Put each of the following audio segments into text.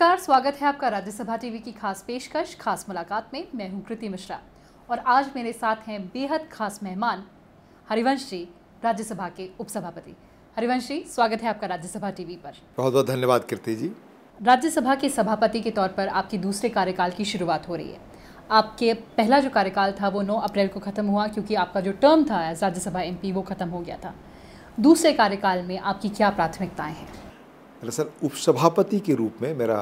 नमस्कार स्वागत है आपका राज्यसभा टीवी की खास पेशकश खास मुलाकात में मैं हूं कृति मिश्रा और आज मेरे साथ हैं बेहद खास मेहमान हरिवंश जी राज्यसभा के उपसभापति हरिवंश जी स्वागत है आपका राज्यसभा टीवी पर बहुत बहुत धन्यवाद कृति जी राज्यसभा के सभापति के तौर पर आपकी दूसरे कार्यकाल की शुरुआत हो रही है आपके पहला जो कार्यकाल था वो 9 अप्रैल को ख़त्म हुआ क्योंकि आपका जो टर्म था राज्यसभा एमपी वो ख़त्म हो गया था दूसरे कार्यकाल में आपकी क्या प्राथमिकताएं हैं दरअसल उपसभापति के रूप में मेरा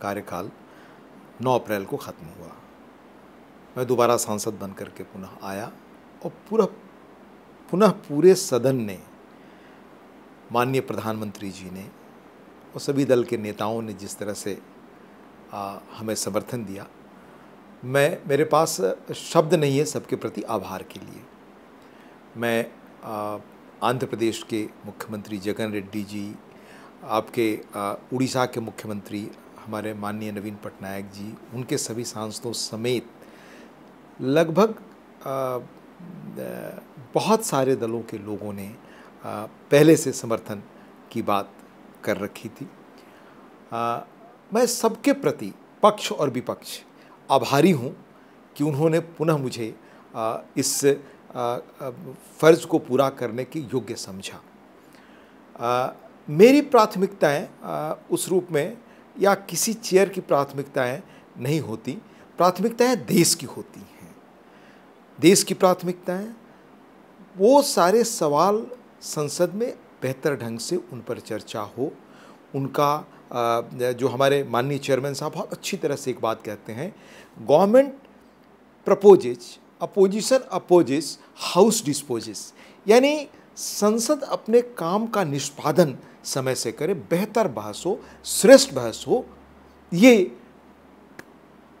कार्यकाल 9 अप्रैल को ख़त्म हुआ मैं दोबारा सांसद बन करके पुनः आया और पूरा पुनः पूरे सदन ने माननीय प्रधानमंत्री जी ने और सभी दल के नेताओं ने जिस तरह से आ, हमें समर्थन दिया मैं मेरे पास शब्द नहीं है सबके प्रति आभार के लिए मैं आंध्र प्रदेश के मुख्यमंत्री जगन रेड्डी जी आपके उड़ीसा के मुख्यमंत्री हमारे माननीय नवीन पटनायक जी उनके सभी सांसदों समेत लगभग बहुत सारे दलों के लोगों ने पहले से समर्थन की बात कर रखी थी मैं सबके प्रति पक्ष और विपक्ष आभारी हूँ कि उन्होंने पुनः मुझे इस फ़र्ज़ को पूरा करने के योग्य समझा मेरी प्राथमिकताएं उस रूप में या किसी चेयर की प्राथमिकताएं नहीं होती प्राथमिकताएं देश की होती हैं देश की प्राथमिकताएं वो सारे सवाल संसद में बेहतर ढंग से उन पर चर्चा हो उनका जो हमारे माननीय चेयरमैन साहब बहुत अच्छी तरह से एक बात कहते हैं government proposes opposition opposes house disposes यानी संसद अपने काम का निष्पादन समय से करे बेहतर बहस हो श्रेष्ठ बहस हो ये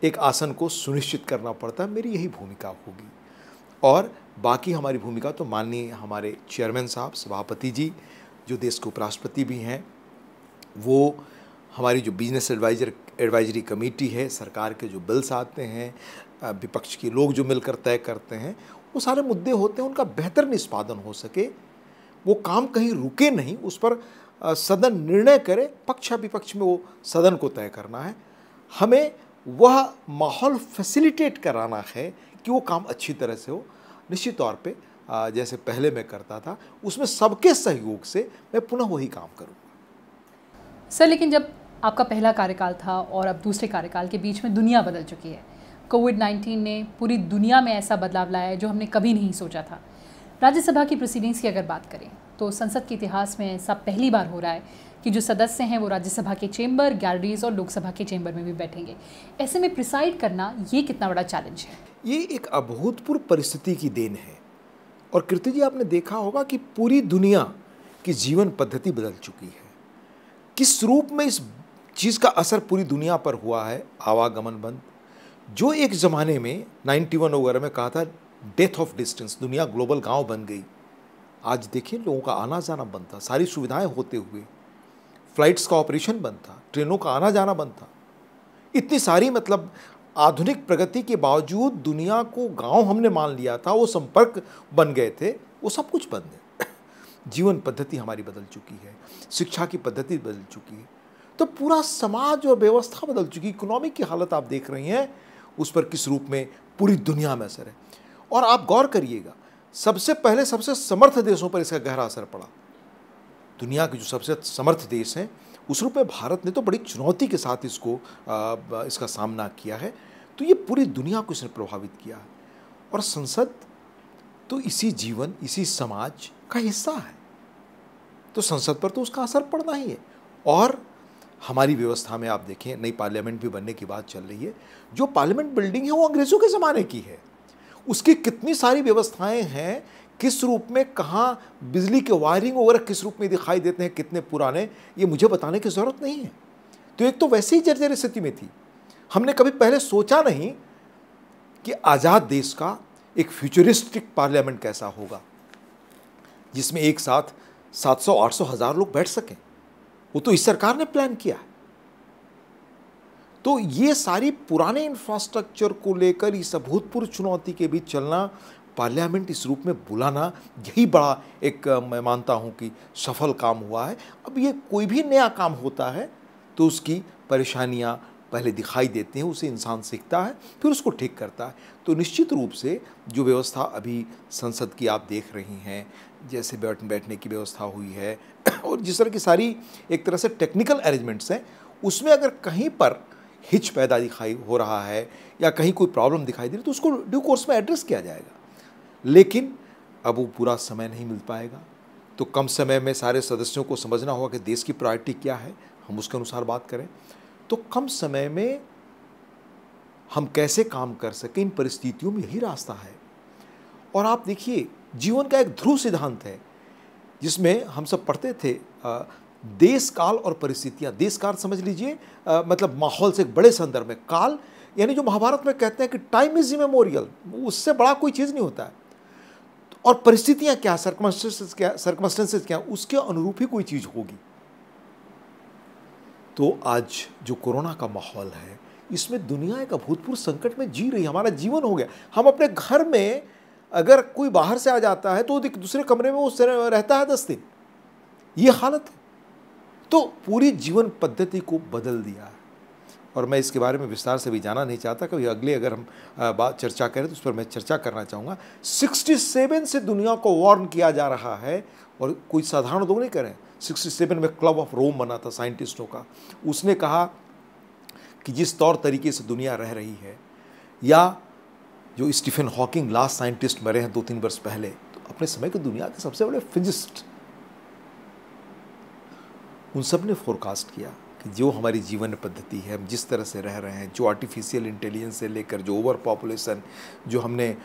एक आसन को सुनिश्चित करना पड़ता है मेरी यही भूमिका होगी और बाकी हमारी भूमिका तो माननीय हमारे चेयरमैन साहब सभापति जी जो देश के उपराष्ट्रपति भी हैं वो हमारी जो बिजनेस एडवाइजर एडवाइजरी कमेटी है सरकार के जो बिल्स आते हैं विपक्ष के लोग जो मिलकर तय करते हैं वो सारे मुद्दे होते हैं उनका बेहतर निष्पादन हो सके वो काम कहीं रुके नहीं उस पर सदन निर्णय करे पक्ष विपक्ष में वो सदन को तय करना है हमें वह माहौल फैसिलिटेट कराना है कि वो काम अच्छी तरह से हो निश्चित तौर पे जैसे पहले मैं करता था उसमें सबके सहयोग से मैं पुनः वही काम करूँगा सर लेकिन जब आपका पहला कार्यकाल था और अब दूसरे कार्यकाल के बीच में दुनिया बदल चुकी है कोविड 19 ने पूरी दुनिया में ऐसा बदलाव लाया है जो हमने कभी नहीं सोचा था राज्यसभा की प्रोसीडिंग्स की अगर बात करें तो संसद के इतिहास में ऐसा पहली बार हो रहा है कि जो सदस्य हैं वो राज्यसभा के चेंबर गैलरीज और लोकसभा के चेंबर में भी बैठेंगे ऐसे में प्रिसाइड करना ये कितना बड़ा चैलेंज है ये एक अभूतपूर्व परिस्थिति की देन है और कृति जी आपने देखा होगा कि पूरी दुनिया की जीवन पद्धति बदल चुकी है किस रूप में इस चीज़ का असर पूरी दुनिया पर हुआ है आवागमन बंद जो एक ज़माने में 91 वगैरह में कहा था डेथ ऑफ डिस्टेंस दुनिया ग्लोबल गांव बन गई आज देखिए लोगों का आना जाना बंद था सारी सुविधाएं होते हुए फ्लाइट्स का ऑपरेशन बंद था ट्रेनों का आना जाना बंद था इतनी सारी मतलब आधुनिक प्रगति के बावजूद दुनिया को गांव हमने मान लिया था वो संपर्क बन गए थे वो सब कुछ बंद है जीवन पद्धति हमारी बदल चुकी है शिक्षा की पद्धति बदल चुकी है तो पूरा समाज और व्यवस्था बदल चुकी इकोनॉमी की हालत आप देख रही हैं उस पर किस रूप में पूरी दुनिया में असर है और आप गौर करिएगा सबसे पहले सबसे समर्थ देशों पर इसका गहरा असर पड़ा दुनिया के जो सबसे समर्थ देश हैं उस रूप में भारत ने तो बड़ी चुनौती के साथ इसको आ, इसका सामना किया है तो ये पूरी दुनिया को इसने प्रभावित किया है और संसद तो इसी जीवन इसी समाज का हिस्सा है तो संसद पर तो उसका असर पड़ना ही है और हमारी व्यवस्था में आप देखें नई पार्लियामेंट भी बनने की बात चल रही है जो पार्लियामेंट बिल्डिंग है वो अंग्रेज़ों के ज़माने की है उसकी कितनी सारी व्यवस्थाएं हैं किस रूप में कहाँ बिजली के वायरिंग वगैरह किस रूप में दिखाई देते हैं कितने पुराने ये मुझे बताने की ज़रूरत नहीं है तो एक तो वैसे ही जर्जर स्थिति में थी हमने कभी पहले सोचा नहीं कि आज़ाद देश का एक फ्यूचरिस्टिक पार्लियामेंट कैसा होगा जिसमें एक साथ 700, 800 हज़ार लोग बैठ सकें वो तो इस सरकार ने प्लान किया है तो ये सारी पुराने इंफ्रास्ट्रक्चर को लेकर इस अभूतपूर्व चुनौती के बीच चलना पार्लियामेंट इस रूप में बुलाना यही बड़ा एक मैं मानता हूँ कि सफल काम हुआ है अब ये कोई भी नया काम होता है तो उसकी परेशानियाँ पहले दिखाई देती हैं उसे इंसान सीखता है फिर उसको ठीक करता है तो निश्चित रूप से जो व्यवस्था अभी संसद की आप देख रही हैं जैसे बैठ बैठने की व्यवस्था हुई है और जिस तरह की सारी एक तरह से टेक्निकल अरेंजमेंट्स हैं उसमें अगर कहीं पर हिच पैदा दिखाई हो रहा है या कहीं कोई प्रॉब्लम दिखाई दे रही तो उसको ड्यू कोर्स में एड्रेस किया जाएगा लेकिन अब वो पूरा समय नहीं मिल पाएगा तो कम समय में सारे सदस्यों को समझना होगा कि देश की प्रायोरिटी क्या है हम उसके अनुसार बात करें तो कम समय में हम कैसे काम कर सकें इन परिस्थितियों में यही रास्ता है और आप देखिए जीवन का एक ध्रुव सिद्धांत है जिसमें हम सब पढ़ते थे देश काल और परिस्थितियां देश काल समझ लीजिए मतलब माहौल से एक बड़े संदर्भ में काल यानी जो महाभारत में कहते हैं कि टाइम इज मेमोरियल उससे बड़ा कोई चीज़ नहीं होता है और परिस्थितियाँ क्या सर्कमस्टेंसेस क्या सर्कमस्टेंसेस क्या उसके अनुरूप ही कोई चीज़ होगी तो आज जो कोरोना का माहौल है इसमें दुनिया एक अभूतपूर्व संकट में जी रही हमारा जीवन हो गया हम अपने घर में अगर कोई बाहर से आ जाता है तो दूसरे कमरे में वो रहता है दस दिन ये हालत है तो पूरी जीवन पद्धति को बदल दिया है और मैं इसके बारे में विस्तार से भी जाना नहीं चाहता कभी अगले अगर हम बात चर्चा करें तो उस पर मैं चर्चा करना चाहूँगा 67 से दुनिया को वार्न किया जा रहा है और कोई साधारण लोग नहीं करें 67 में क्लब ऑफ रोम बना था साइंटिस्टों का उसने कहा कि जिस तौर तरीके से दुनिया रह रही है या जो स्टीफन हॉकिंग लास्ट साइंटिस्ट मरे हैं दो तीन वर्ष पहले तो अपने समय की दुनिया के सबसे बड़े फिजिस्ट उन सब ने फोरकास्ट किया कि जो हमारी जीवन पद्धति है हम जिस तरह से रह रहे हैं जो आर्टिफिशियल इंटेलिजेंस से लेकर जो ओवर पॉपुलेशन जो हमने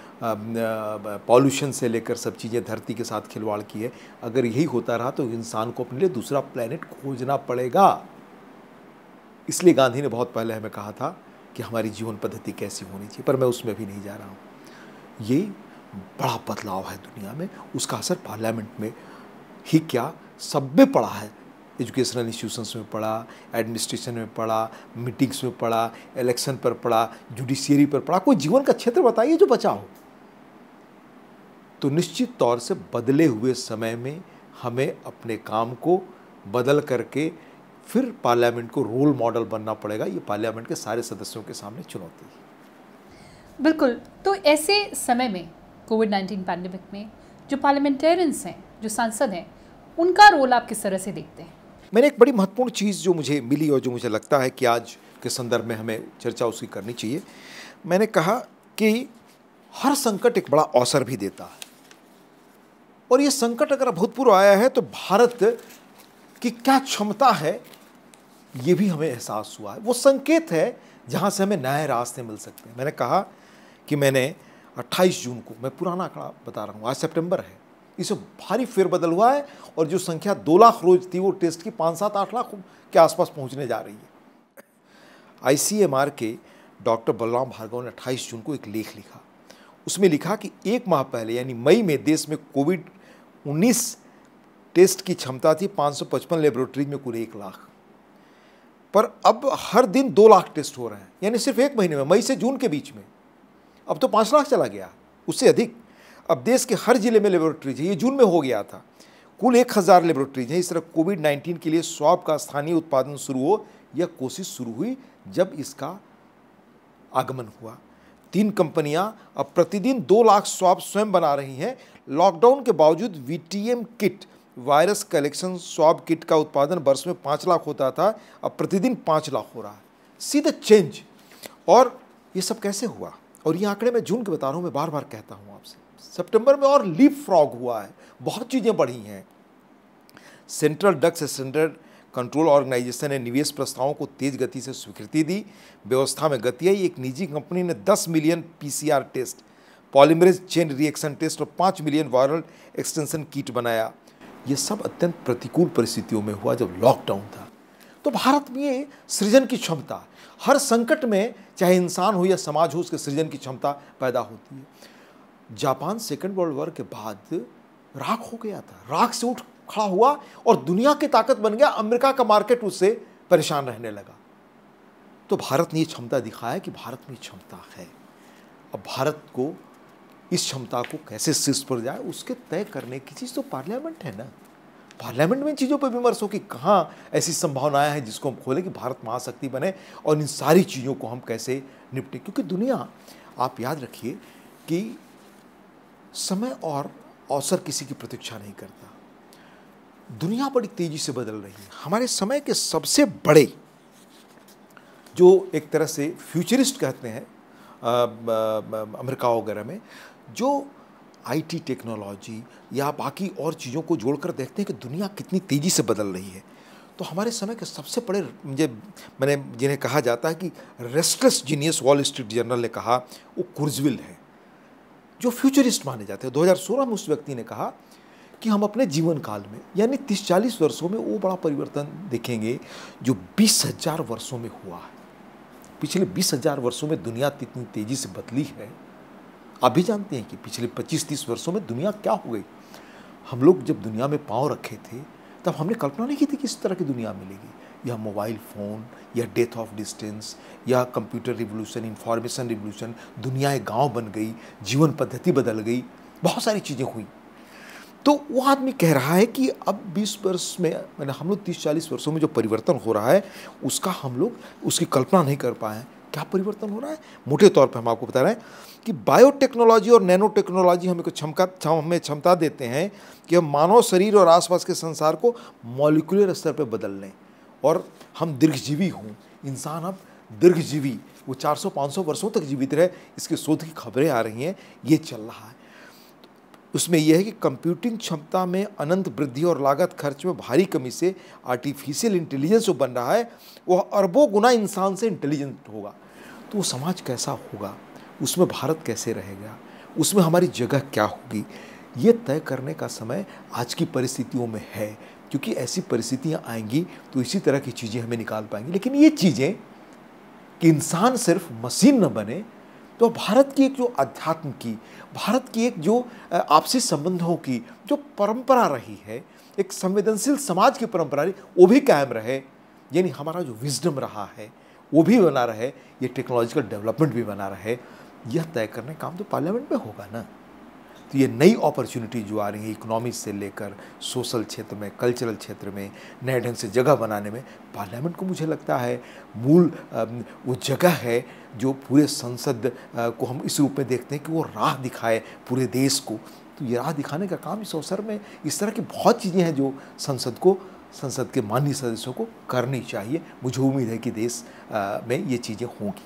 पॉल्यूशन से लेकर सब चीज़ें धरती के साथ खिलवाड़ की है अगर यही होता रहा तो इंसान को अपने लिए दूसरा प्लानट खोजना पड़ेगा इसलिए गांधी ने बहुत पहले हमें कहा था कि हमारी जीवन पद्धति कैसी होनी चाहिए पर मैं उसमें भी नहीं जा रहा हूँ ये बड़ा बदलाव है दुनिया में उसका असर पार्लियामेंट में ही क्या सब में पड़ा है एजुकेशनल इंस्टीट्यूशंस में पढ़ा एडमिनिस्ट्रेशन में पढ़ा मीटिंग्स में पढ़ा इलेक्शन पर पढ़ा जुडिशियरी पर पढ़ा कोई जीवन का क्षेत्र बताइए जो बचा हो तो निश्चित तौर से बदले हुए समय में हमें अपने काम को बदल करके फिर पार्लियामेंट को रोल मॉडल बनना पड़ेगा ये पार्लियामेंट के सारे सदस्यों के सामने चुनौती है बिल्कुल तो ऐसे समय में कोविड नाइन्टीन पैंडमिक में जो पार्लियामेंटेरियंस हैं जो सांसद हैं उनका रोल आप किस तरह से देखते हैं मैंने एक बड़ी महत्वपूर्ण चीज़ जो मुझे मिली और जो मुझे लगता है कि आज के संदर्भ में हमें चर्चा उसकी करनी चाहिए मैंने कहा कि हर संकट एक बड़ा अवसर भी देता है और ये संकट अगर अभूतपूर्व आया है तो भारत की क्या क्षमता है ये भी हमें एहसास हुआ है वो संकेत है जहाँ से हमें नए रास्ते मिल सकते हैं मैंने कहा कि मैंने 28 जून को मैं पुराना आंकड़ा बता रहा हूँ आज सितंबर है इसमें भारी फेरबदल हुआ है और जो संख्या दो लाख रोज थी वो टेस्ट की पाँच सात आठ लाख के आसपास पहुंचने जा रही है आईसीएमआर के डॉक्टर बलराम भार्गव ने 28 जून को एक लेख लिखा उसमें लिखा कि एक माह पहले यानी मई में देश में कोविड 19 टेस्ट की क्षमता थी 555 लेबोरेटरीज में कुल एक लाख पर अब हर दिन दो लाख टेस्ट हो रहे हैं यानी सिर्फ एक महीने में मई से जून के बीच में अब तो पाँच लाख चला गया उससे अधिक अब देश के हर ज़िले में लेबोरेटरीज है ये जून में हो गया था कुल एक हज़ार लेबोरेटरीज हैं इस तरह कोविड नाइन्टीन के लिए स्वाब का स्थानीय उत्पादन शुरू हो यह कोशिश शुरू हुई जब इसका आगमन हुआ तीन कंपनियां अब प्रतिदिन दो लाख स्वाब स्वयं बना रही हैं लॉकडाउन के बावजूद V kit virus collection swab kit का उत्पादन वर्ष में पाँच लाख होता था अब प्रतिदिन पाँच लाख हो रहा है द चेंज और ये सब कैसे हुआ और ये आंकड़े मैं जून के बता रहा हूँ मैं बार बार कहता हूँ आपसे सितंबर में और लीप फ्रॉग हुआ है बहुत चीज़ें बढ़ी हैं central drugs standard control organisation ने निवेश प्रस्तावों को तेज गति से स्वीकृति दी व्यवस्था में गति आई एक निजी कंपनी ने 10 million PCR test polymerase chain reaction test और 5 मिलियन वायरल एक्सटेंशन किट बनाया ये सब अत्यंत प्रतिकूल परिस्थितियों में हुआ जब लॉकडाउन था तो भारत में सृजन की क्षमता हर संकट में चाहे इंसान हो या समाज हो उसके सृजन की क्षमता पैदा होती है जापान सेकेंड वर्ल्ड वॉर के बाद राख हो गया था राख से उठ खड़ा हुआ और दुनिया की ताकत बन गया अमेरिका का मार्केट उससे परेशान रहने लगा तो भारत ने ये क्षमता दिखाया कि भारत में क्षमता है अब भारत को इस क्षमता को कैसे शीर्ष पर जाए उसके तय करने की चीज़ तो पार्लियामेंट है ना पार्लियामेंट में चीज़ों पर विमर्श हो कि कहाँ ऐसी संभावनाएं हैं जिसको हम खोलें कि भारत महाशक्ति बने और इन सारी चीज़ों को हम कैसे निपटें क्योंकि दुनिया आप याद रखिए कि समय और अवसर किसी की प्रतीक्षा नहीं करता दुनिया बड़ी तेजी से बदल रही है हमारे समय के सबसे बड़े जो एक तरह से फ्यूचरिस्ट कहते हैं अमेरिका वगैरह में जो आईटी टेक्नोलॉजी या बाकी और चीज़ों को जोड़कर देखते हैं कि दुनिया कितनी तेज़ी से बदल रही है तो हमारे समय के सबसे बड़े मुझे मैंने जिन्हें कहा जाता है कि restless genius wall street journal ने कहा वो कुर्जविल है जो फ्यूचरिस्ट माने जाते हैं 2016 में उस व्यक्ति ने कहा कि हम अपने जीवन काल में यानी तीस चालीस वर्षों में वो बड़ा परिवर्तन देखेंगे जो बीस हजार वर्षों में हुआ है पिछले बीस हजार वर्षों में दुनिया कितनी तेज़ी से बदली है आप भी जानते हैं कि पिछले पच्चीस तीस वर्षों में दुनिया क्या हो गई हम लोग जब दुनिया में पाँव रखे थे तब हमने कल्पना नहीं की थी कि इस तरह की दुनिया मिलेगी या मोबाइल फ़ोन या डेथ ऑफ डिस्टेंस या कंप्यूटर रिवोल्यूशन इंफॉर्मेशन रिवोल्यूशन दुनिया एक गाँव बन गई जीवन पद्धति बदल गई बहुत सारी चीज़ें हुई तो वो आदमी कह रहा है कि अब 20 वर्ष में मैंने हम लोग 30-40 वर्षों में जो परिवर्तन हो रहा है उसका हम लोग उसकी कल्पना नहीं कर पाए हैं क्या परिवर्तन हो रहा है मोटे तौर पर हम आपको बता रहे हैं कि बायोटेक्नोलॉजी और नैनो टेक्नोलॉजी हमें को क्षमता हमें क्षमता देते हैं कि हम मानव शरीर और आसपास के संसार को मॉलिकुलर स्तर पर बदल लें और हम दीर्घजीवी हों इंसान अब दीर्घजीवी वो 400-500 वर्षों तक जीवित रहे इसके शोध की खबरें आ रही हैं ये चल रहा है उसमें यह है कि कंप्यूटिंग क्षमता में अनंत वृद्धि और लागत खर्च में भारी कमी से आर्टिफिशियल इंटेलिजेंस जो बन रहा है वह अरबों गुना इंसान से इंटेलिजेंट होगा तो वो समाज कैसा होगा उसमें भारत कैसे रहेगा उसमें हमारी जगह क्या होगी ये तय करने का समय आज की परिस्थितियों में है क्योंकि ऐसी परिस्थितियाँ आएंगी तो इसी तरह की चीज़ें हमें निकाल पाएंगी लेकिन ये चीज़ें कि इंसान सिर्फ मशीन न बने तो भारत की एक जो अध्यात्म की भारत की एक जो आपसी संबंधों की जो परंपरा रही है एक संवेदनशील समाज की परंपरा रही वो भी कायम रहे यानी हमारा जो विजडम रहा है वो भी बना रहे ये टेक्नोलॉजिकल डेवलपमेंट भी बना रहे यह तय करने काम तो पार्लियामेंट में होगा ना तो ये नई अपॉर्चुनिटी जो आ रही है इकोनॉमी से लेकर सोशल क्षेत्र में कल्चरल क्षेत्र में नए ढंग से जगह बनाने में पार्लियामेंट को मुझे लगता है मूल वो जगह है जो पूरे संसद को हम इस रूप में देखते हैं कि वो राह दिखाए पूरे देश को तो ये राह दिखाने का काम इस अवसर में इस तरह की बहुत चीज़ें हैं जो संसद को संसद के माननीय सदस्यों को करनी चाहिए मुझे उम्मीद है कि देश में ये चीज़ें होंगी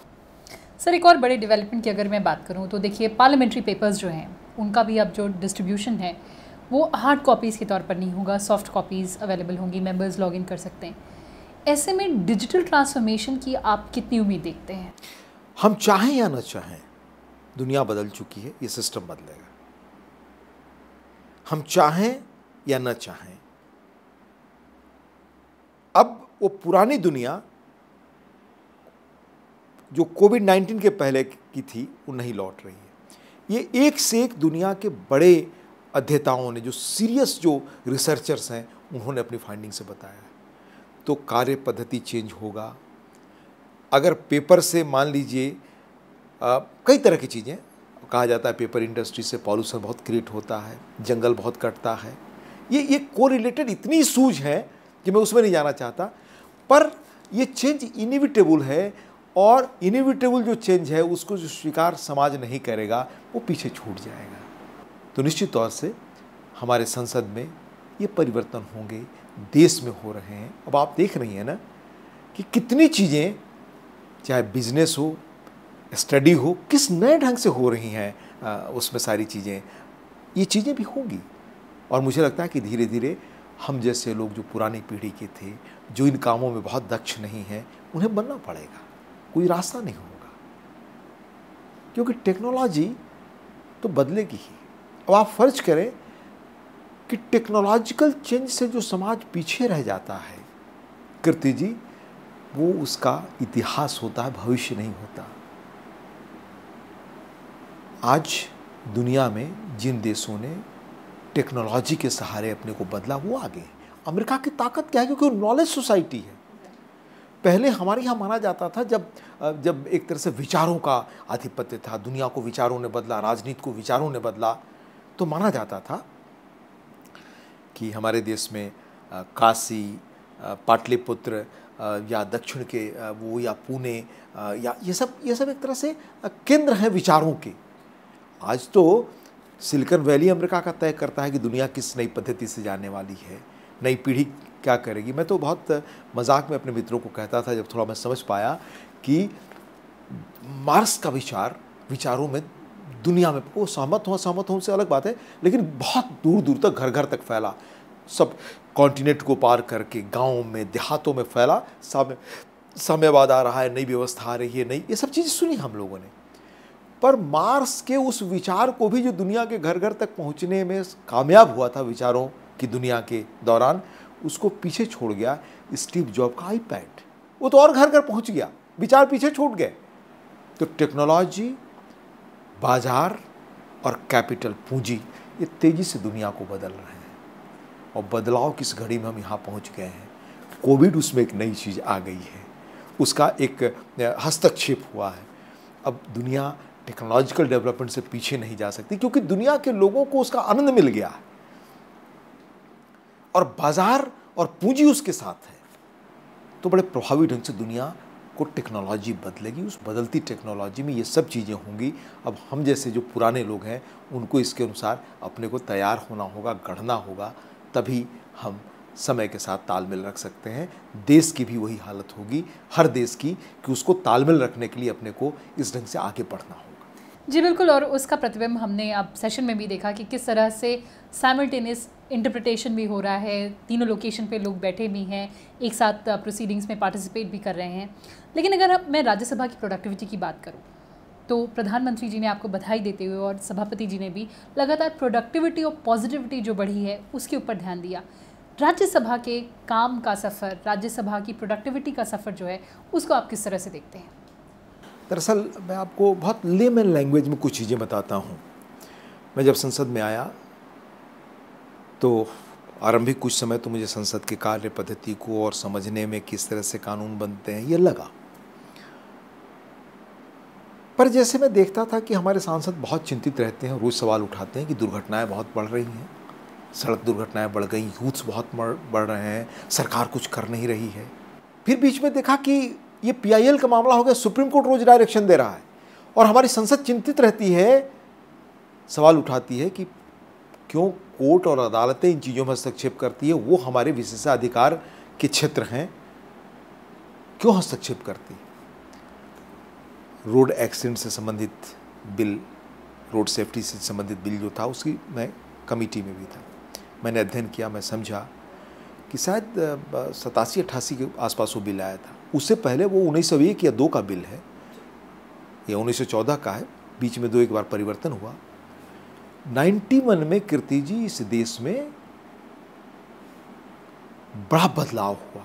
सर एक और बड़े डेवलपमेंट की अगर मैं बात करूं तो देखिए पार्लियामेंट्री पेपर्स जो हैं उनका भी अब जो डिस्ट्रीब्यूशन है वो हार्ड कॉपीज़ के तौर पर नहीं होगा सॉफ्ट कॉपीज़ अवेलेबल होंगी मेंबर्स लॉग इन कर सकते हैं ऐसे में डिजिटल ट्रांसफॉर्मेशन की आप कितनी उम्मीद देखते हैं हम चाहें या ना चाहें दुनिया बदल चुकी है ये सिस्टम बदलेगा हम चाहें या ना चाहें अब वो पुरानी दुनिया जो कोविड नाइन्टीन के पहले की थी वो नहीं लौट रही ये एक से एक दुनिया के बड़े अध्येताओं ने जो सीरियस जो रिसर्चर्स हैं उन्होंने अपनी फाइंडिंग से बताया है तो कार्य पद्धति चेंज होगा अगर पेपर से मान लीजिए कई तरह की चीज़ें कहा जाता है पेपर इंडस्ट्री से पॉल्यूशन बहुत क्रिएट होता है जंगल बहुत कटता है ये ये रिलेटेड इतनी सूझ है कि मैं उसमें नहीं जाना चाहता पर ये चेंज इनिविटेबल है और इनिविटेबल जो चेंज है उसको जो स्वीकार समाज नहीं करेगा वो पीछे छूट जाएगा तो निश्चित तौर से हमारे संसद में ये परिवर्तन होंगे देश में हो रहे हैं अब आप देख रही हैं ना कि कितनी चीज़ें चाहे बिजनेस हो स्टडी हो किस नए ढंग से हो रही हैं उसमें सारी चीज़ें ये चीज़ें भी होंगी और मुझे लगता है कि धीरे धीरे हम जैसे लोग जो पुरानी पीढ़ी के थे जो इन कामों में बहुत दक्ष नहीं हैं उन्हें बनना पड़ेगा कोई रास्ता नहीं होगा क्योंकि टेक्नोलॉजी तो बदलेगी ही अब आप फर्ज करें कि टेक्नोलॉजिकल चेंज से जो समाज पीछे रह जाता है कृति जी वो उसका इतिहास होता है भविष्य नहीं होता आज दुनिया में जिन देशों ने टेक्नोलॉजी के सहारे अपने को बदला वो आगे अमेरिका की ताकत क्या है क्योंकि वो नॉलेज सोसाइटी है पहले हमारे यहाँ माना जाता था जब जब एक तरह से विचारों का आधिपत्य था दुनिया को विचारों ने बदला राजनीति को विचारों ने बदला तो माना जाता था कि हमारे देश में काशी पाटलिपुत्र या दक्षिण के वो या पुणे या ये सब ये सब एक तरह से केंद्र हैं विचारों के आज तो सिलिकन वैली अमेरिका का तय करता है कि दुनिया किस नई पद्धति से जाने वाली है नई पीढ़ी क्या करेगी मैं तो बहुत मजाक में अपने मित्रों को कहता था जब थोड़ा मैं समझ पाया कि मार्क्स का विचार विचारों में दुनिया में वो सहमत हो सहमत हो उनसे अलग बात है लेकिन बहुत दूर दूर तक घर घर तक फैला सब कॉन्टिनेंट को पार करके गाँव में देहातों में फैला समय समयवाद आ रहा है नई व्यवस्था आ रही है नई ये सब चीज़ें सुनी हम लोगों ने पर मार्स के उस विचार को भी जो दुनिया के घर घर तक पहुंचने में कामयाब हुआ था विचारों की दुनिया के दौरान उसको पीछे छोड़ गया स्टीव जॉब का आईपैड वो तो और घर घर पहुंच गया विचार पीछे छूट गए तो टेक्नोलॉजी बाजार और कैपिटल पूंजी ये तेज़ी से दुनिया को बदल रहे हैं और बदलाव किस घड़ी में हम यहाँ पहुँच गए हैं कोविड उसमें एक नई चीज़ आ गई है उसका एक हस्तक्षेप हुआ है अब दुनिया टेक्नोलॉजिकल डेवलपमेंट से पीछे नहीं जा सकती क्योंकि दुनिया के लोगों को उसका आनंद मिल गया है और बाजार और पूंजी उसके साथ है तो बड़े प्रभावी ढंग से दुनिया को टेक्नोलॉजी बदलेगी उस बदलती टेक्नोलॉजी में ये सब चीज़ें होंगी अब हम जैसे जो पुराने लोग हैं उनको इसके अनुसार अपने को तैयार होना होगा गढ़ना होगा तभी हम समय के साथ तालमेल रख सकते हैं देश की भी वही हालत होगी हर देश की कि उसको तालमेल रखने के लिए अपने को इस ढंग से आगे बढ़ना होगा जी बिल्कुल और उसका प्रतिबिंब हमने अब सेशन में भी देखा कि किस तरह से साइमल्टेनियस इंटरप्रिटेशन भी हो रहा है तीनों लोकेशन पे लोग बैठे भी हैं एक साथ प्रोसीडिंग्स uh, में पार्टिसिपेट भी कर रहे हैं लेकिन अगर मैं राज्यसभा की प्रोडक्टिविटी की बात करूँ तो प्रधानमंत्री जी ने आपको बधाई देते हुए और सभापति जी ने भी लगातार प्रोडक्टिविटी और पॉजिटिविटी जो बढ़ी है उसके ऊपर ध्यान दिया राज्यसभा के काम का सफ़र राज्यसभा की प्रोडक्टिविटी का सफ़र जो है उसको आप किस तरह से देखते हैं दरअसल मैं आपको बहुत लेमन लैंग्वेज में कुछ चीज़ें बताता हूँ मैं जब संसद में आया तो आरंभिक कुछ समय तो मुझे संसद की कार्य पद्धति को और समझने में किस तरह से कानून बनते हैं ये लगा पर जैसे मैं देखता था कि हमारे सांसद बहुत चिंतित रहते हैं रोज़ सवाल उठाते हैं कि दुर्घटनाएं बहुत बढ़ रही हैं सड़क दुर्घटनाएं बढ़ गई यूथ्स बहुत बढ़ रहे हैं सरकार कुछ कर नहीं रही है फिर बीच में देखा कि ये पी का मामला हो गया सुप्रीम कोर्ट रोज़ डायरेक्शन दे रहा है और हमारी संसद चिंतित रहती है सवाल उठाती है कि क्यों कोर्ट और अदालतें इन चीज़ों में हस्तक्षेप करती है वो हमारे विशेषाधिकार के क्षेत्र हैं क्यों हस्तक्षेप करती रोड एक्सीडेंट से संबंधित बिल रोड सेफ्टी से संबंधित बिल जो था उसकी मैं कमेटी में भी था मैंने अध्ययन किया मैं समझा कि शायद सतासी अट्ठासी के आसपास वो बिल आया था उससे पहले वो उन्नीस सौ एक या दो का बिल है या उन्नीस सौ चौदह का है बीच में दो एक बार परिवर्तन हुआ नाइन्टी वन में कीर्ति जी इस देश में बड़ा बदलाव हुआ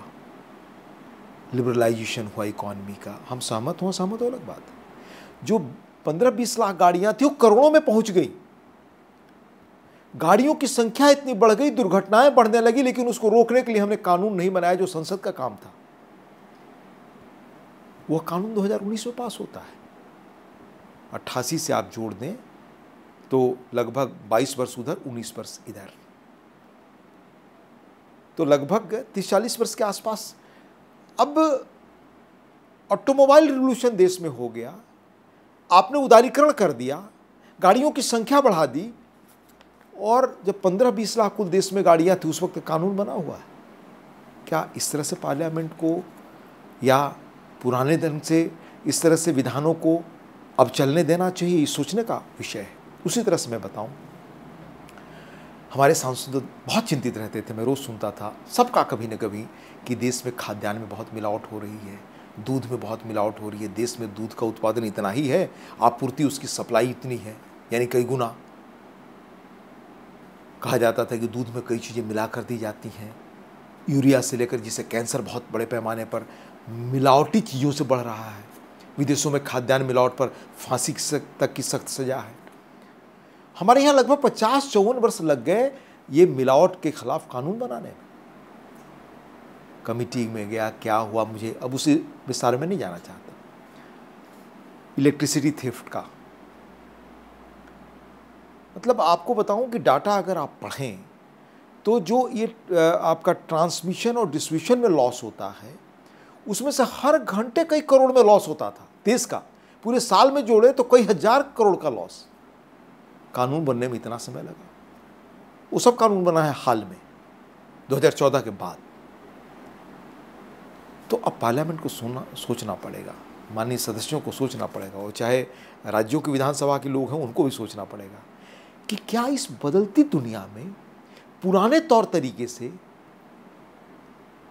लिबरलाइजेशन हुआ इकॉनमी का हम सहमत हों सहमत हो अलग बात जो पंद्रह बीस लाख गाड़ियां थी वो करोड़ों में पहुंच गई गाड़ियों की संख्या इतनी बढ़ गई दुर्घटनाएं बढ़ने लगी लेकिन उसको रोकने के लिए हमने कानून नहीं बनाया जो संसद का काम था वह कानून 2019 में पास होता है अट्ठासी से आप जोड़ दें तो लगभग 22 वर्ष उधर 19 वर्ष इधर तो लगभग तीस चालीस वर्ष के आसपास अब ऑटोमोबाइल रिवोल्यूशन देश में हो गया आपने उदारीकरण कर दिया गाड़ियों की संख्या बढ़ा दी और जब 15-20 लाख कुल देश में गाड़ियां थी उस वक्त कानून बना हुआ है क्या इस तरह से पार्लियामेंट को या पुराने दिन से इस तरह से विधानों को अब चलने देना चाहिए ये सोचने का विषय है उसी तरह से मैं बताऊं हमारे सांसद बहुत चिंतित रहते थे मैं रोज़ सुनता था सबका कभी न कभी कि देश में खाद्यान्न में बहुत मिलावट हो रही है दूध में बहुत मिलावट हो रही है देश में दूध का उत्पादन इतना ही है आपूर्ति उसकी सप्लाई इतनी है यानी कई गुना कहा जाता था कि दूध में कई चीज़ें मिला कर दी जाती हैं यूरिया से लेकर जिसे कैंसर बहुत बड़े पैमाने पर मिलावटी चीज़ों से बढ़ रहा है विदेशों में खाद्यान्न मिलावट पर फांसी तक की सख्त सजा है हमारे यहाँ लगभग पचास चौवन वर्ष लग गए ये मिलावट के खिलाफ कानून बनाने में कमिटी में गया क्या हुआ मुझे अब उसी विस्तार में नहीं जाना चाहता इलेक्ट्रिसिटी थेफ्ट का मतलब आपको बताऊं कि डाटा अगर आप पढ़ें तो जो ये आपका ट्रांसमिशन और डिस्ट्रीब्यूशन में लॉस होता है उसमें से हर घंटे कई करोड़ में लॉस होता था देश का पूरे साल में जोड़े तो कई हज़ार करोड़ का लॉस कानून बनने में इतना समय लगा वो सब कानून बना है हाल में 2014 के बाद तो अब पार्लियामेंट को सोना सोचना पड़ेगा माननीय सदस्यों को सोचना पड़ेगा और चाहे राज्यों की विधानसभा के लोग हैं उनको भी सोचना पड़ेगा कि क्या इस बदलती दुनिया में पुराने तौर तरीके से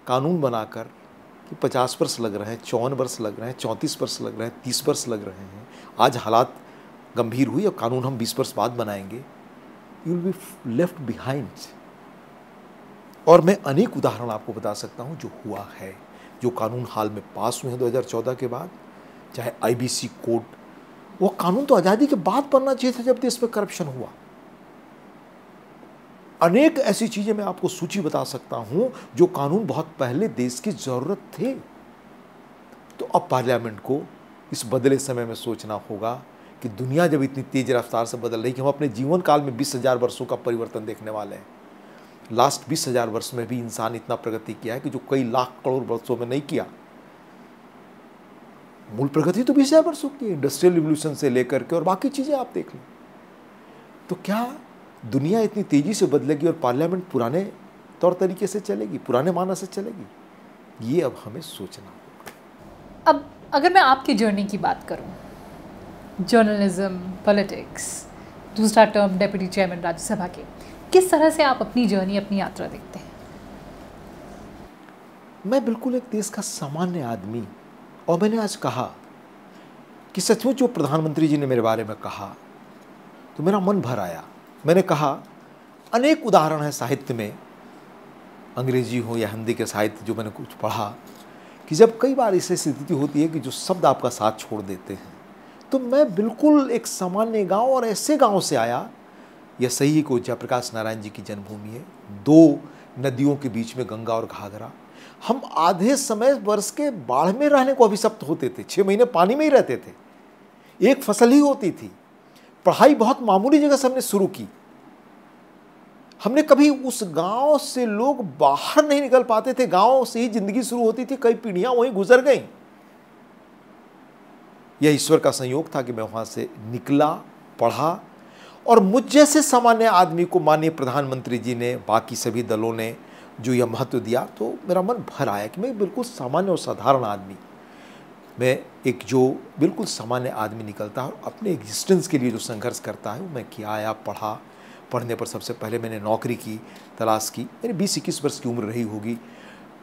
कानून बनाकर कि 50 वर्ष लग रहे हैं चौवन वर्ष लग रहे हैं चौंतीस वर्ष लग रहे हैं तीस वर्ष लग रहे हैं आज हालात गंभीर हुई और कानून हम 20 वर्ष बाद बनाएंगे you will be left behind और मैं अनेक उदाहरण आपको बता सकता हूँ जो हुआ है जो कानून हाल में पास हुए हैं 2014 के बाद चाहे आईबीसी कोड वो कानून तो आज़ादी के बाद बनना चाहिए था जब देश में करप्शन हुआ अनेक ऐसी चीज़ें मैं आपको सूची बता सकता हूं जो कानून बहुत पहले देश की ज़रूरत थे तो अब पार्लियामेंट को इस बदले समय में सोचना होगा कि दुनिया जब इतनी तेज़ रफ्तार से बदल रही कि हम अपने जीवन काल में बीस हज़ार वर्षों का परिवर्तन देखने वाले हैं लास्ट बीस हज़ार वर्ष में भी इंसान इतना प्रगति किया है कि जो कई लाख करोड़ वर्षों में नहीं किया मूल प्रगति तो बीस हज़ार वर्षों की इंडस्ट्रियल रिवोल्यूशन से लेकर के और बाकी चीज़ें आप देख लें तो क्या दुनिया इतनी तेज़ी से बदलेगी और पार्लियामेंट पुराने तौर तरीके से चलेगी पुराने माना से चलेगी ये अब हमें सोचना होगा अब अगर मैं आपकी जर्नी की बात करूँ जर्नलिज्म पॉलिटिक्स दूसरा टर्म डेप्यूटी चेयरमैन राज्यसभा के किस तरह से आप अपनी जर्नी अपनी यात्रा देखते हैं मैं बिल्कुल एक देश का सामान्य आदमी और मैंने आज कहा कि सचमुच जो प्रधानमंत्री जी ने मेरे बारे में कहा तो मेरा मन भर आया मैंने कहा अनेक उदाहरण हैं साहित्य में अंग्रेजी हो या हिंदी के साहित्य जो मैंने कुछ पढ़ा कि जब कई बार ऐसी स्थिति होती है कि जो शब्द आपका साथ छोड़ देते हैं तो मैं बिल्कुल एक सामान्य गांव और ऐसे गांव से आया यह सही को जयप्रकाश नारायण जी की जन्मभूमि है दो नदियों के बीच में गंगा और घाघरा हम आधे समय वर्ष के बाढ़ में रहने को अभिशप्त होते थे छः महीने पानी में ही रहते थे एक फसल ही होती थी पढ़ाई बहुत मामूली जगह से हमने शुरू की हमने कभी उस गांव से लोग बाहर नहीं निकल पाते थे गांव से ही जिंदगी शुरू होती थी कई पीढ़ियां वहीं गुजर गईं यह ईश्वर का संयोग था कि मैं वहाँ से निकला पढ़ा और मुझ जैसे सामान्य आदमी को माननीय प्रधानमंत्री जी ने बाकी सभी दलों ने जो यह महत्व दिया तो मेरा मन भर आया कि मैं बिल्कुल सामान्य और साधारण आदमी मैं एक जो बिल्कुल सामान्य आदमी निकलता है और अपने एग्जिस्टेंस के लिए जो संघर्ष करता है वो मैं किया आया पढ़ा पढ़ने पर सबसे पहले मैंने नौकरी की तलाश की मेरी बीस इक्कीस वर्ष की उम्र रही होगी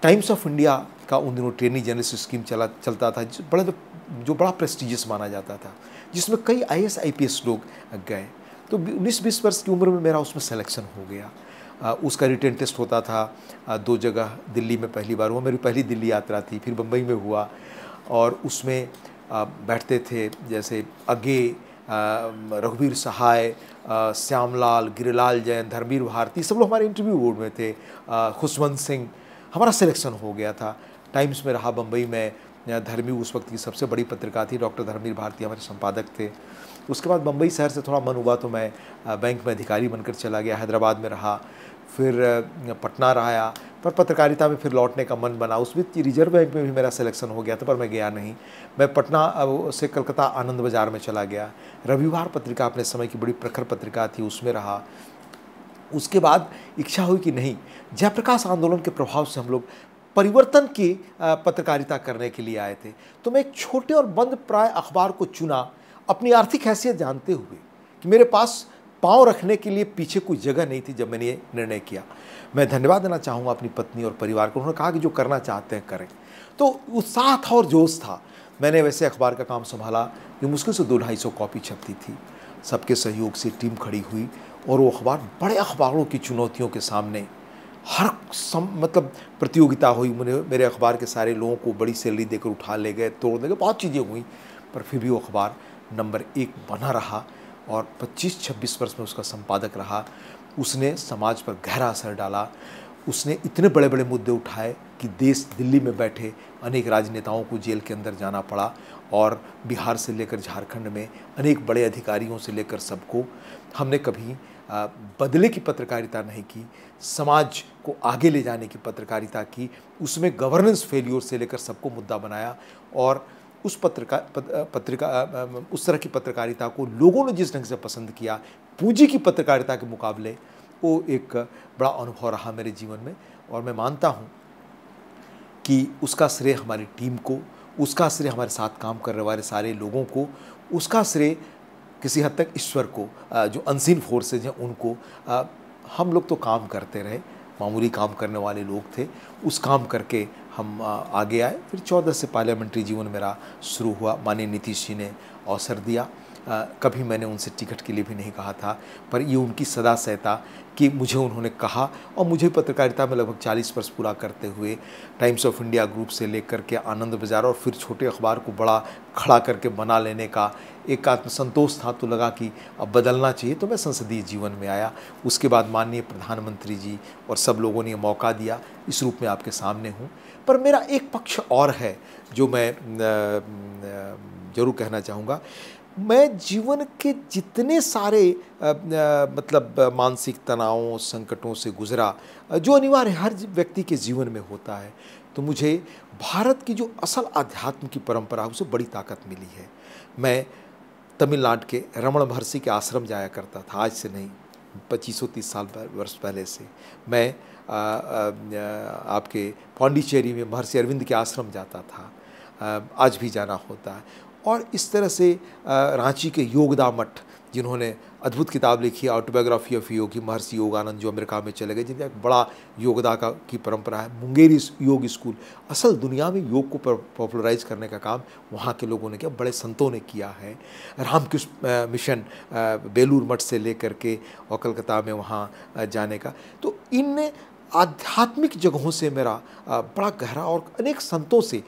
टाइम्स ऑफ इंडिया का उन दिनों ट्रेनिंग जर्नलिस्ट स्कीम चला चलता था जिस बड़े जो बड़ा प्रेस्टिजियस माना जाता था जिसमें कई आई एस आई लोग गए तो उन्नीस बीस वर्ष की उम्र में मेरा उसमें सेलेक्शन हो गया उसका रिटर्न टेस्ट होता था दो जगह दिल्ली में पहली बार हुआ मेरी पहली दिल्ली यात्रा थी फिर बम्बई में हुआ और उसमें बैठते थे जैसे अगे रघुवीर सहाय श्यामलाल गिरलाल जैन धर्मवीर भारती सब लोग हमारे इंटरव्यू बोर्ड में थे खुशवंत सिंह हमारा सिलेक्शन हो गया था टाइम्स में रहा बम्बई में धर्मी उस वक्त की सबसे बड़ी पत्रिका थी डॉक्टर धर्मवीर भारती हमारे संपादक थे उसके बाद बम्बई शहर से थोड़ा मन हुआ तो मैं बैंक में अधिकारी बनकर चला गया हैदराबाद में रहा फिर पटना रहा पर पत्रकारिता में फिर लौटने का मन बना उसमें रिजर्व बैंक में भी मेरा सिलेक्शन हो गया था पर मैं गया नहीं मैं पटना से कलकत्ता आनंद बाज़ार में चला गया रविवार पत्रिका अपने समय की बड़ी प्रखर पत्रिका थी उसमें रहा उसके बाद इच्छा हुई कि नहीं जयप्रकाश आंदोलन के प्रभाव से हम लोग परिवर्तन की पत्रकारिता करने के लिए आए थे तो मैं एक छोटे और बंद प्राय अखबार को चुना अपनी आर्थिक हैसियत जानते हुए कि मेरे पास पाँव रखने के लिए पीछे कोई जगह नहीं थी जब मैंने ये निर्णय किया मैं धन्यवाद देना चाहूँगा अपनी पत्नी और परिवार को उन्होंने कहा कि जो करना चाहते हैं करें तो उत्साह था और जोश था मैंने वैसे अखबार का काम संभाला जो मुश्किल से दो ढाई सौ कॉपी छपती थी सबके सहयोग से टीम खड़ी हुई और वो अखबार बड़े अखबारों की चुनौतियों के सामने हर सम मतलब प्रतियोगिता हुई मैंने मेरे अखबार के सारे लोगों को बड़ी सैलरी देकर उठा ले गए तोड़ ले गए बहुत चीज़ें हुई पर फिर भी वो अखबार नंबर एक बना रहा और 25-26 वर्ष में उसका संपादक रहा उसने समाज पर गहरा असर डाला उसने इतने बड़े बड़े मुद्दे उठाए कि देश दिल्ली में बैठे अनेक राजनेताओं को जेल के अंदर जाना पड़ा और बिहार से लेकर झारखंड में अनेक बड़े अधिकारियों से लेकर सबको हमने कभी बदले की पत्रकारिता नहीं की समाज को आगे ले जाने की पत्रकारिता की उसमें गवर्नेंस फेल्योर से लेकर सबको मुद्दा बनाया और उस पत्रका पत्रिका उस तरह की पत्रकारिता को लोगों ने जिस ढंग से पसंद किया पूंजी की पत्रकारिता के मुकाबले वो एक बड़ा अनुभव रहा मेरे जीवन में और मैं मानता हूँ कि उसका श्रेय हमारी टीम को उसका श्रेय हमारे साथ काम करने वाले सारे लोगों को उसका श्रेय किसी हद तक ईश्वर को जो अनसीन फोर्सेज हैं उनको हम लोग तो काम करते रहे मामूली काम करने वाले लोग थे उस काम करके हम आगे आए फिर चौदह से पार्लियामेंट्री जीवन मेरा शुरू हुआ माननीय नीतीश जी ने अवसर दिया आ, कभी मैंने उनसे टिकट के लिए भी नहीं कहा था पर ये उनकी सदा सहता कि मुझे उन्होंने कहा और मुझे पत्रकारिता में लगभग 40 वर्ष पूरा करते हुए टाइम्स ऑफ इंडिया ग्रुप से लेकर के आनंद बाजार और फिर छोटे अखबार को बड़ा खड़ा करके बना लेने का एक आत्म संतोष था तो लगा कि अब बदलना चाहिए तो मैं संसदीय जीवन में आया उसके बाद माननीय प्रधानमंत्री जी और सब लोगों ने मौका दिया इस रूप में आपके सामने हूँ पर मेरा एक पक्ष और है जो मैं ज़रूर कहना चाहूँगा मैं जीवन के जितने सारे मतलब मानसिक तनावों संकटों से गुजरा जो अनिवार्य हर व्यक्ति के जीवन में होता है तो मुझे भारत की जो असल आध्यात्म की परंपरा उसे बड़ी ताकत मिली है मैं तमिलनाडु के रमण महर्षि के आश्रम जाया करता था आज से नहीं पच्चीसों तीस साल वर्ष पहले से मैं आ, आ, आ, आपके पाण्डिचेरी में महर्षि अरविंद के आश्रम जाता था आ, आज भी जाना होता है और इस तरह से रांची के योगदा मठ जिन्होंने अद्भुत किताब लिखी है ऑटोबायोग्राफी ऑफ योगी महर्षि योगानंद जो अमेरिका में चले गए जिनका एक बड़ा योगदा का की परंपरा है मुंगेरी योग स्कूल असल दुनिया में योग को पॉपुलराइज करने का काम वहाँ के लोगों ने किया बड़े संतों ने किया है रामकृष्ण मिशन बेलूर मठ से लेकर के और कलकत्ता में वहाँ जाने का तो इन आध्यात्मिक जगहों से मेरा बड़ा गहरा और अनेक संतों से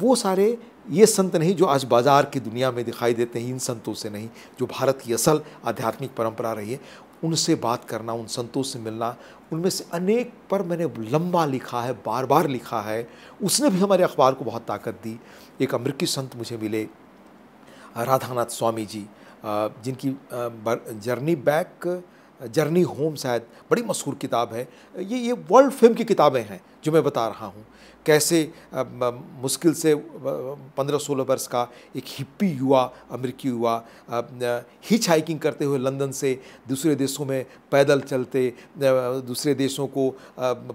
वो सारे ये संत नहीं जो आज बाजार की दुनिया में दिखाई देते हैं इन संतों से नहीं जो भारत की असल आध्यात्मिक परंपरा रही है उनसे बात करना उन संतों से मिलना उनमें से अनेक पर मैंने लंबा लिखा है बार बार लिखा है उसने भी हमारे अखबार को बहुत ताकत दी एक अमरीकी संत मुझे मिले राधानाथ स्वामी जी जिनकी जर्नी बैक जर्नी होम शायद बड़ी मशहूर किताब है ये ये वर्ल्ड फेम की किताबें हैं जो मैं बता रहा हूँ कैसे मुश्किल से पंद्रह सोलह वर्ष का एक हिप्पी युवा अमेरिकी युवा हिच हाइकिंग करते हुए लंदन से दूसरे देशों में पैदल चलते दूसरे देशों को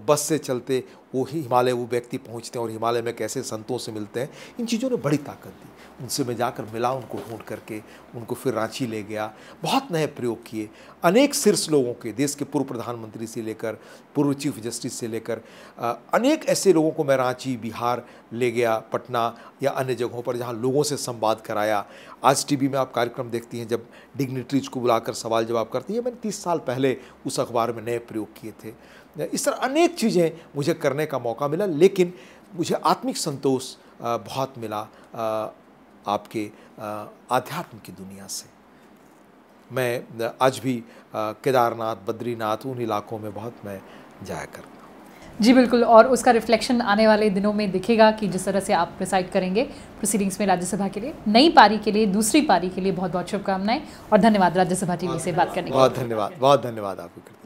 बस से चलते वो हिमालय वो व्यक्ति पहुँचते हैं और हिमालय में कैसे संतों से मिलते हैं इन चीज़ों ने बड़ी ताकत दी उनसे मैं जाकर मिला उनको ढूंढ करके उनको फिर रांची ले गया बहुत नए प्रयोग किए अनेक शीर्ष लोगों के देश के पूर्व प्रधानमंत्री से लेकर पूर्व चीफ जस्टिस से लेकर अनेक ऐसे लोगों को मैं रांची बिहार ले गया पटना या अन्य जगहों पर जहाँ लोगों से संवाद कराया आज टीवी में आप कार्यक्रम देखती हैं जब डिग्निटरीज को बुलाकर सवाल जवाब करती है मैंने तीस साल पहले उस अखबार में नए प्रयोग किए थे इस तरह अनेक चीज़ें मुझे करने का मौका मिला लेकिन मुझे आत्मिक संतोष बहुत मिला आपके आध्यात्म की दुनिया से मैं आज भी केदारनाथ बद्रीनाथ उन इलाकों में बहुत मैं जाया करता जी बिल्कुल और उसका रिफ्लेक्शन आने वाले दिनों में दिखेगा कि जिस तरह से आप प्रिसाइड करेंगे प्रोसीडिंग्स में राज्यसभा के लिए नई पारी के लिए दूसरी पारी के लिए बहुत बहुत शुभकामनाएं और धन्यवाद राज्यसभा टीवी से बात करने के लिए बहुत धन्यवाद बहुत धन्यवाद आपको